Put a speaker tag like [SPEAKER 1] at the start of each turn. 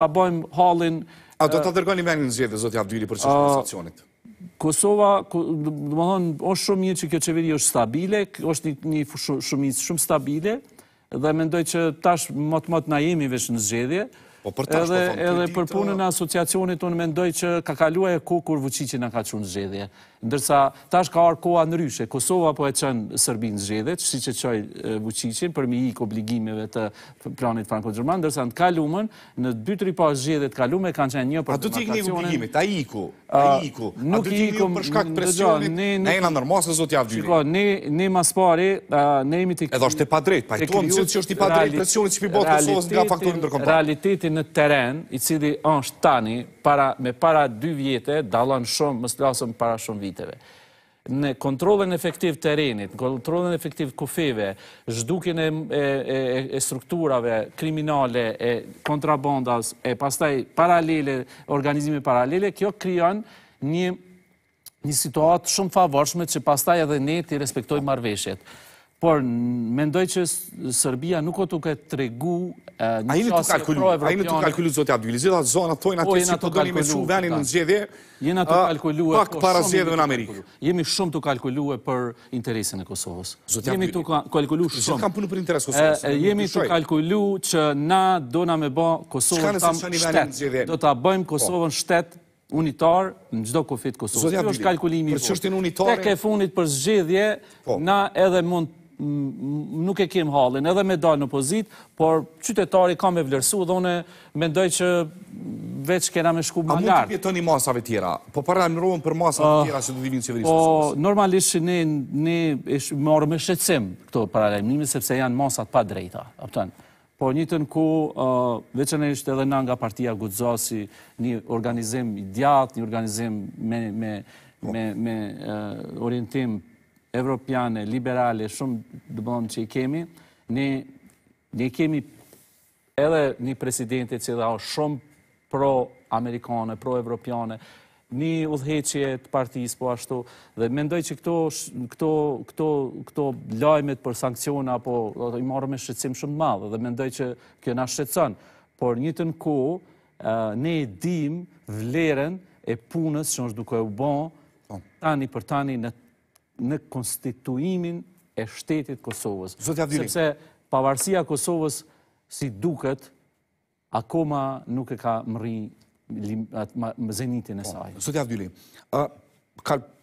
[SPEAKER 1] A bëjmë halin... A do të dërgoni me në zjedhe, zotja Abdyri, për qështë posicionit? Kosova, dhe më thonë, është shumë mirë që kjo qeveri është stabile, është një shumë shumë stabile, dhe mendoj që tash më të më të na jemi vesh në zxedje, Po po edhe për punën e asociacionit unë mendoj që ka kaluaj e kukur kur Vucici në ka qunë zxedje Ndërsa tash ka arë koha në ryshe, Kosova po e qënë Sërbin zxedje që si që qoj Vucicin për mi i obligimeve të planit Franko-Gjerman, ndërsa në kalumën, në bytëri pa zxedhje të kalume, kanë qenë një për demarkacionin. A du t'i këni obligimit, a i ku? A du t'i këni për shkak presionit, ne në nërmasë, zotë javë dyri. Shiko, ne ne në teren, i cili është tani, me para dy vjetë, dalon shumë, më slasëm para shumë viteve. Në kontrolën efektiv terenit, në kontrolën efektiv kufive, zhdukin e strukturave kriminale, e kontrabondas, e pastaj paralele, organizimi paralele, kjo kryon një situatë shumë favorshme që pastaj edhe ne ti respektoj marveshjet. Por mendoj që Serbia nuk o tuket të regu një qasë e pro-evropionë. A jene të kalkulu, zote Abdulli, zhe dhe zonë atë tojnë po, atë si të po doni me su venin në zgjedhje, jene të kalkulu pak po para zgjedhje në Amerikë. Jemi shumë të kalkulu e për interesin e Kosovës. Zote Abdulli, zhe të kalkulu shumë. Zhe kam punu për interes Kosovës. Jemi të kalkulu që na do na me ba Kosovën tam shtetë. Do të abëjmë Kosovën shtet unitar në gjdo kofit Kosovës. Zotja Bili, për qështin unitarë... Tek e funit për zgjedhje, na edhe mund nuk e kem halin, edhe me dalë në pozit, por qytetari ka me vlerësu, dhe une me ndoj që veç kena me shku më nga A mund të pjetoni masave tjera? Po para në rohen për masave ah, tjera që të divinë qeverisë të po, Normalisht që ne me orë me shqecim këto paralajmënimi, sepse janë masat pa drejta. Po një të në ku, ah, veç e në ishte edhe nga partia si një organizim i djatë, një organizim me eh, orientim evropiane, liberale, shumë dëbëllon që i kemi, një kemi edhe një presidenti që dhe o shumë pro-amerikane, pro-evropiane, një udheqje të partijis po ashtu, dhe mendoj që këto lojmet për sankciona apo i marrë me shqecim shumë madhe, dhe mendoj që kjo nga shqecan, por një të në ku, ne e dim vleren e punës që nështë duke u bon, po. tani për tani në në konstituimin e shtetit Kosovës. Zotja Dyrin. Sepse pavarësia Kosovës si duket, akoma nuk e ka mëri më zenitin e po, saj. Zotja Dyrin,